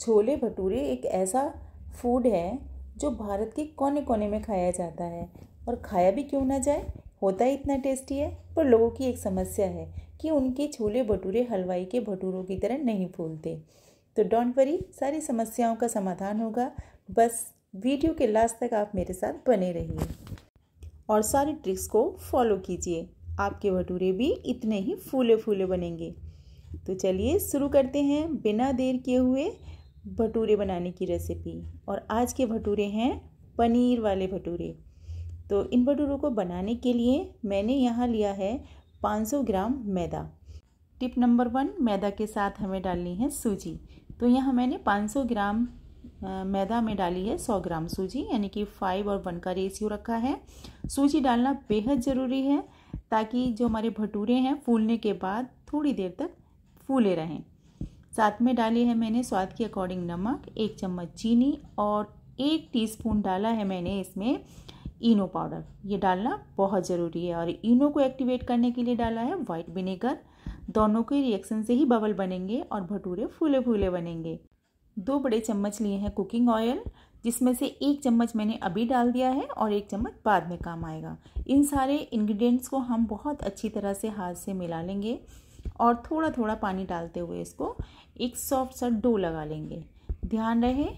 छोले भटूरे एक ऐसा फूड है जो भारत के कोने कोने में खाया जाता है और खाया भी क्यों ना जाए होता ही इतना टेस्टी है पर लोगों की एक समस्या है कि उनके छोले भटूरे हलवाई के भटूरों की तरह नहीं फूलते तो डोंट वरी सारी समस्याओं का समाधान होगा बस वीडियो के लास्ट तक आप मेरे साथ बने रहिए और सारी ट्रिक्स को फॉलो कीजिए आपके भटूरे भी इतने ही फूले फूले बनेंगे तो चलिए शुरू करते हैं बिना देर किए हुए भटूरे बनाने की रेसिपी और आज के भटूरे हैं पनीर वाले भटूरे तो इन भटूरों को बनाने के लिए मैंने यहाँ लिया है 500 ग्राम मैदा टिप नंबर वन मैदा के साथ हमें डालनी है सूजी तो यहाँ मैंने 500 ग्राम मैदा में डाली है 100 ग्राम सूजी यानी कि फाइव और वन का रेशियो रखा है सूजी डालना बेहद ज़रूरी है ताकि जो हमारे भटूरे हैं फूलने के बाद थोड़ी देर तक फूले रहें साथ में डाली है मैंने स्वाद के अकॉर्डिंग नमक एक चम्मच चीनी और एक टीस्पून डाला है मैंने इसमें इनो पाउडर ये डालना बहुत ज़रूरी है और इनो को एक्टिवेट करने के लिए डाला है वाइट विनेगर दोनों के रिएक्शन से ही बबल बनेंगे और भटूरे फूले फूले बनेंगे दो बड़े चम्मच लिए हैं कुकिंग ऑयल जिसमें से एक चम्मच मैंने अभी डाल दिया है और एक चम्मच बाद में काम आएगा इन सारे इंग्रेडिएंट्स को हम बहुत अच्छी तरह से हाथ से मिला लेंगे और थोड़ा थोड़ा पानी डालते हुए इसको एक सॉफ्ट सा डो लगा लेंगे ध्यान रहे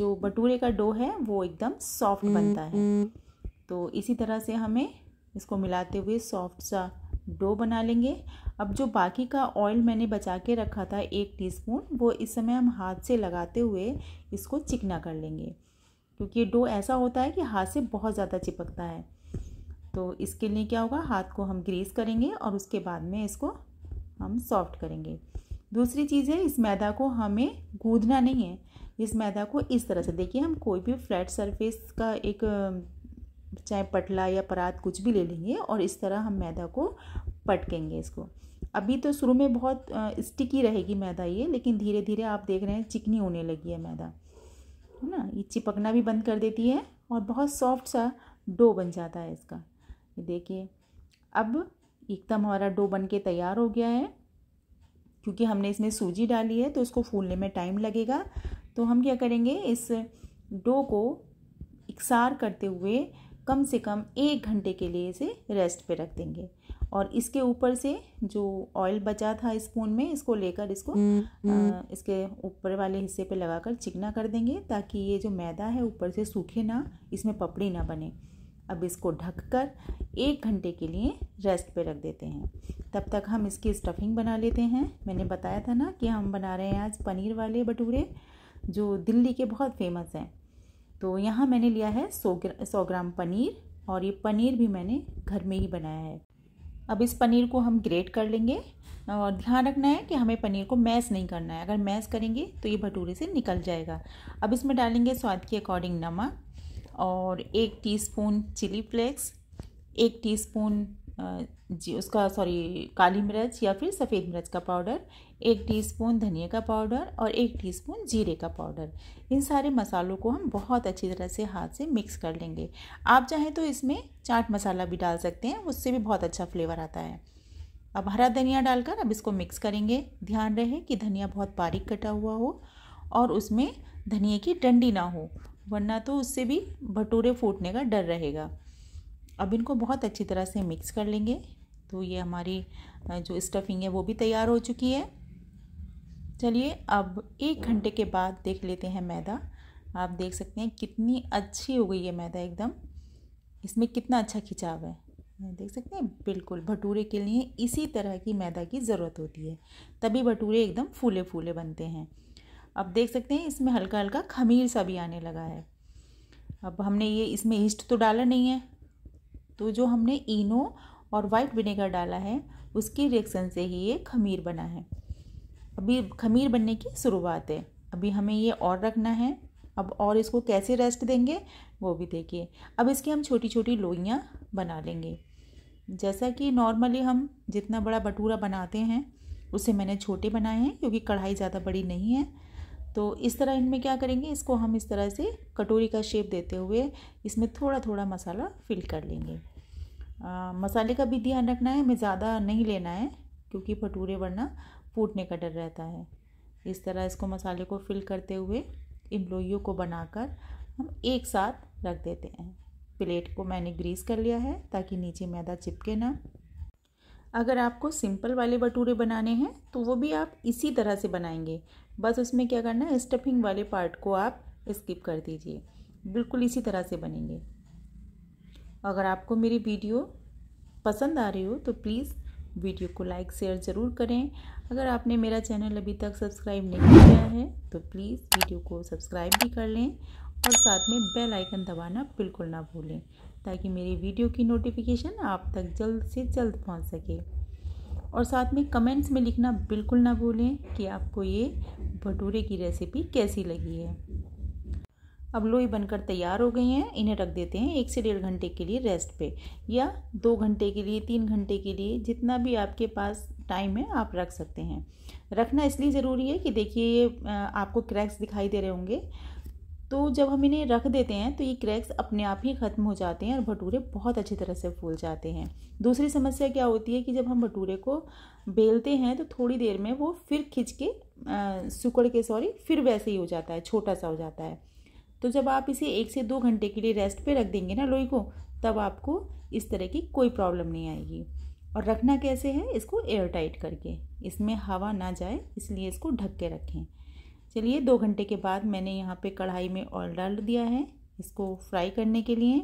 जो भटूरे का डो है वो एकदम सॉफ्ट हम्म, बनता है हम्म। तो इसी तरह से हमें इसको मिलाते हुए सॉफ्ट सा डो बना लेंगे अब जो बाकी का ऑयल मैंने बचा के रखा था एक टीस्पून वो इस समय हम हाथ से लगाते हुए इसको चिकना कर लेंगे क्योंकि ये डो ऐसा होता है कि हाथ से बहुत ज़्यादा चिपकता है तो इसके लिए क्या होगा हाथ को हम ग्रीस करेंगे और उसके बाद में इसको हम सॉफ्ट करेंगे दूसरी चीज़ है इस मैदा को हमें गूंदना नहीं है इस मैदा को इस तरह से देखिए हम कोई भी फ्लैट सरफेस का एक चाहे पटला या परात कुछ भी ले लेंगे और इस तरह हम मैदा को पटकेंगे इसको अभी तो शुरू में बहुत स्टिकी रहेगी मैदा ये लेकिन धीरे धीरे आप देख रहे हैं चिकनी होने लगी है मैदा है ना ये चिपकना भी बंद कर देती है और बहुत सॉफ्ट सा डो बन जाता है इसका देखिए अब एकदम हमारा डो बन के तैयार हो गया है क्योंकि हमने इसमें सूजी डाली है तो इसको फूलने में टाइम लगेगा तो हम क्या करेंगे इस डो को इकसार करते हुए कम से कम एक घंटे के लिए इसे रेस्ट पे रख देंगे और इसके ऊपर से जो ऑयल बचा था स्पून में इसको लेकर इसको आ, हम्म, हम्म। इसके ऊपर वाले हिस्से पे लगाकर चिकना कर देंगे ताकि ये जो मैदा है ऊपर से सूखे ना इसमें पपड़ी ना बने अब इसको ढककर एक घंटे के लिए रेस्ट पे रख देते हैं तब तक हम इसकी स्टफिंग बना लेते हैं मैंने बताया था ना कि हम बना रहे हैं आज पनीर वाले भटूरे जो दिल्ली के बहुत फेमस हैं तो यहाँ मैंने लिया है सौ ग्र, सौ ग्राम पनीर और ये पनीर भी मैंने घर में ही बनाया है अब इस पनीर को हम ग्रेट कर लेंगे और ध्यान रखना है कि हमें पनीर को मैस नहीं करना है अगर मैस करेंगे तो ये भटूरे से निकल जाएगा अब इसमें डालेंगे स्वाद के अकॉर्डिंग नमक और एक टीस्पून चिली फ्लेक्स एक टीस्पून जी उसका सॉरी काली मिर्च या फिर सफ़ेद मिर्च का पाउडर एक टीस्पून धनिया का पाउडर और एक टीस्पून जीरे का पाउडर इन सारे मसालों को हम बहुत अच्छी तरह से हाथ से मिक्स कर लेंगे आप चाहें तो इसमें चाट मसाला भी डाल सकते हैं उससे भी बहुत अच्छा फ्लेवर आता है अब हरा धनिया डालकर अब इसको मिक्स करेंगे ध्यान रहे कि धनिया बहुत बारीक कटा हुआ हो और उसमें धनिए की डंडी ना हो वरना तो उससे भी भटूरे फूटने का डर रहेगा अब इनको बहुत अच्छी तरह से मिक्स कर लेंगे तो ये हमारी जो स्टफिंग है वो भी तैयार हो चुकी है चलिए अब एक घंटे के बाद देख लेते हैं मैदा आप देख सकते हैं कितनी अच्छी हो गई है मैदा एकदम इसमें कितना अच्छा खिंचाव है देख सकते हैं बिल्कुल भटूरे के लिए इसी तरह की मैदा की ज़रूरत होती है तभी भटूरे एकदम फूले फूले बनते हैं अब देख सकते हैं इसमें हल्का हल्का खमीर सा भी आने लगा है अब हमने ये इसमें ईस्ट तो डाला नहीं है तो जो हमने इनो और वाइट विनेगर डाला है उसकी रिएक्शन से ही ये खमीर बना है अभी खमीर बनने की शुरुआत है अभी हमें ये और रखना है अब और इसको कैसे रेस्ट देंगे वो भी देखिए अब इसकी हम छोटी छोटी लोइयाँ बना लेंगे जैसा कि नॉर्मली हम जितना बड़ा भटूरा बनाते हैं उसे मैंने छोटे बनाए हैं क्योंकि कढ़ाई ज़्यादा बड़ी नहीं है तो इस तरह इनमें क्या करेंगे इसको हम इस तरह से कटोरी का शेप देते हुए इसमें थोड़ा थोड़ा मसाला फिल कर लेंगे आ, मसाले का भी ध्यान रखना है हमें ज़्यादा नहीं लेना है क्योंकि भटूरे वरना फूटने का डर रहता है इस तरह इसको मसाले को फिल करते हुए इन लोइयों को बनाकर हम एक साथ रख देते हैं प्लेट को मैंने ग्रीस कर लिया है ताकि नीचे मैदा चिपके ना अगर आपको सिंपल वाले भटूरे बनाने हैं तो वो भी आप इसी तरह से बनाएंगे बस उसमें क्या करना है स्टफिंग वाले पार्ट को आप स्किप कर दीजिए बिल्कुल इसी तरह से बनेंगे अगर आपको मेरी वीडियो पसंद आ रही हो तो प्लीज़ वीडियो को लाइक शेयर ज़रूर करें अगर आपने मेरा चैनल अभी तक सब्सक्राइब नहीं किया है तो प्लीज़ वीडियो को सब्सक्राइब भी कर लें और साथ में बेल आइकन दबाना बिल्कुल ना भूलें ताकि मेरी वीडियो की नोटिफिकेशन आप तक जल्द से जल्द पहुंच सके और साथ में कमेंट्स में लिखना बिल्कुल ना भूलें कि आपको ये भटूरे की रेसिपी कैसी लगी है अब लोई बनकर तैयार हो गई हैं इन्हें रख देते हैं एक से डेढ़ घंटे के लिए रेस्ट पे या दो घंटे के लिए तीन घंटे के लिए जितना भी आपके पास टाइम है आप रख सकते हैं रखना इसलिए ज़रूरी है कि देखिए ये आपको क्रैक्स दिखाई दे रहे होंगे तो जब हम इन्हें रख देते हैं तो ये क्रैक्स अपने आप ही ख़त्म हो जाते हैं और भटूरे बहुत अच्छी तरह से फूल जाते हैं दूसरी समस्या क्या होती है कि जब हम भटूरे को बेलते हैं तो थोड़ी देर में वो फिर खिंच के सुकड़ के सॉरी फिर वैसे ही हो जाता है छोटा सा हो जाता है तो जब आप इसे एक से दो घंटे के लिए रेस्ट पर रख देंगे ना लोई को तब आपको इस तरह की कोई प्रॉब्लम नहीं आएगी और रखना कैसे है इसको एयर टाइट करके इसमें हवा ना जाए इसलिए इसको ढक के रखें चलिए दो घंटे के बाद मैंने यहाँ पे कढ़ाई में ऑयल डाल दिया है इसको फ्राई करने के लिए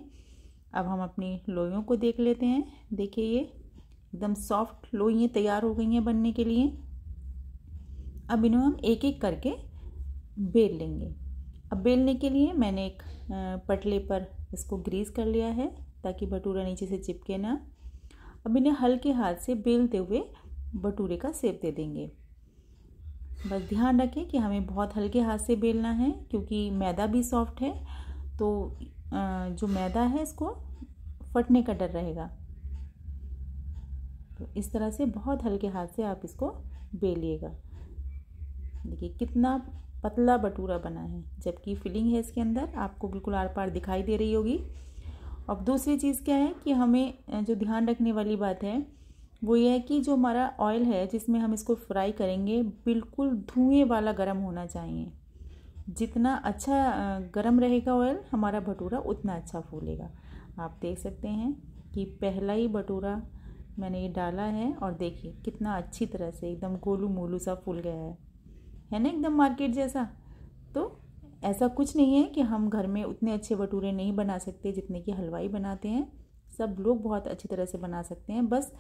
अब हम अपनी लोइयों को देख लेते हैं देखिए ये एकदम सॉफ्ट लोइयाँ तैयार हो गई हैं बनने के लिए अब इन्हें हम एक एक करके बेल लेंगे अब बेलने के लिए मैंने एक पटले पर इसको ग्रीस कर लिया है ताकि भटूरा नीचे से चिपके ना अब इन्हें हल्के हाथ से बेलते हुए भटूरे का सेप दे देंगे बस ध्यान रखें कि हमें बहुत हल्के हाथ से बेलना है क्योंकि मैदा भी सॉफ्ट है तो जो मैदा है इसको फटने का डर रहेगा तो इस तरह से बहुत हल्के हाथ से आप इसको बेलिएगा देखिए कितना पतला बटूरा बना है जबकि फिलिंग है इसके अंदर आपको बिल्कुल आर पार दिखाई दे रही होगी अब दूसरी चीज़ क्या है कि हमें जो ध्यान रखने वाली बात है वो ये है कि जो हमारा ऑयल है जिसमें हम इसको फ्राई करेंगे बिल्कुल धुएँ वाला गर्म होना चाहिए जितना अच्छा गर्म रहेगा ऑयल हमारा भटूरा उतना अच्छा फूलेगा आप देख सकते हैं कि पहला ही भटूरा मैंने ये डाला है और देखिए कितना अच्छी तरह से एकदम गोलू मोलू सा फूल गया है है ना एकदम मार्केट जैसा तो ऐसा कुछ नहीं है कि हम घर में उतने अच्छे भटूरे नहीं बना सकते जितने कि हलवाई बनाते हैं सब लोग बहुत अच्छी तरह से बना सकते हैं बस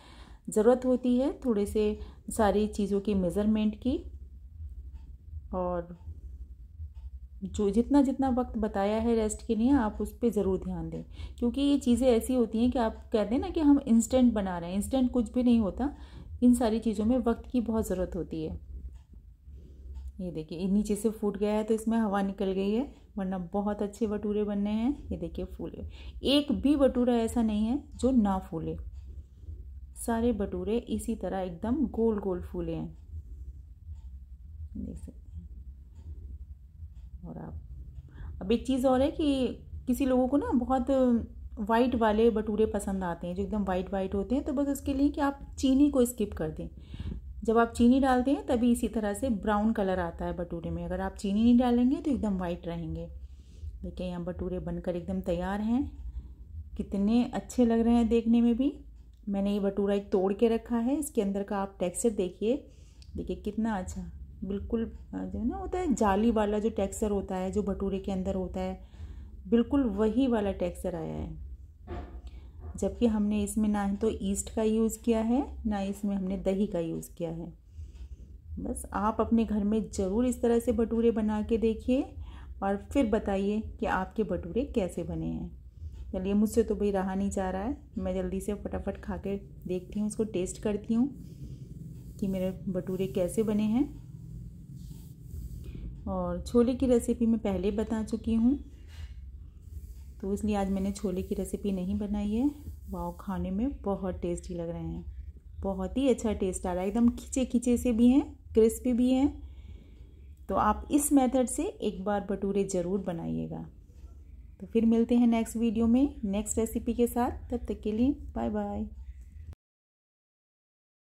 ज़रूरत होती है थोड़े से सारी चीज़ों की मेज़रमेंट की और जो जितना जितना वक्त बताया है रेस्ट के लिए आप उस पर ज़रूर ध्यान दें क्योंकि ये चीज़ें ऐसी होती हैं कि आप कहते हैं ना कि हम इंस्टेंट बना रहे हैं इंस्टेंट कुछ भी नहीं होता इन सारी चीज़ों में वक्त की बहुत ज़रूरत होती है ये देखिए नीचे से फूट गया है तो इसमें हवा निकल गई है वरना बहुत अच्छे भटूरे बनने हैं ये देखिए फूले एक भी भटूरा ऐसा नहीं है जो ना फूले सारे भटूरे इसी तरह एकदम गोल गोल फूले हैं देख सकते हैं और आप अब एक चीज़ और है कि किसी लोगों को ना बहुत वाइट वाले भटूरे पसंद आते हैं जो एकदम वाइट वाइट होते हैं तो बस उसके लिए कि आप चीनी को स्किप कर दें जब आप चीनी डालते हैं तभी इसी तरह से ब्राउन कलर आता है भटूरे में अगर आप चीनी नहीं डालेंगे तो एकदम वाइट रहेंगे देखिए यहाँ भटूरे बनकर एकदम तैयार हैं कितने अच्छे लग रहे हैं देखने में भी मैंने ये भटूरा एक तोड़ के रखा है इसके अंदर का आप टेक्सचर देखिए देखिए कितना अच्छा बिल्कुल जो है ना होता है जाली वाला जो टेक्सचर होता है जो भटूरे के अंदर होता है बिल्कुल वही वाला टेक्सचर आया है जबकि हमने इसमें ना तो ईस्ट का यूज़ किया है ना इसमें हमने दही का यूज़ किया है बस आप अपने घर में ज़रूर इस तरह से भटूरे बना के देखिए और फिर बताइए कि आपके भटूरे कैसे बने हैं चलिए मुझसे तो भाई रहा नहीं जा रहा है मैं जल्दी से फटाफट खा के देखती हूँ उसको टेस्ट करती हूँ कि मेरे भटूरे कैसे बने हैं और छोले की रेसिपी मैं पहले बता चुकी हूँ तो इसलिए आज मैंने छोले की रेसिपी नहीं बनाई है वाह खाने में बहुत टेस्टी लग रहे हैं बहुत ही अच्छा टेस्ट आ रहा है एकदम खिंचे खिंचे से भी हैं क्रिस्पी भी हैं तो आप इस मेथड से एक बार भटूरे ज़रूर बनाइएगा तो फिर मिलते हैं नेक्स्ट वीडियो में नेक्स्ट रेसिपी के साथ तब तक के लिए बाय बाय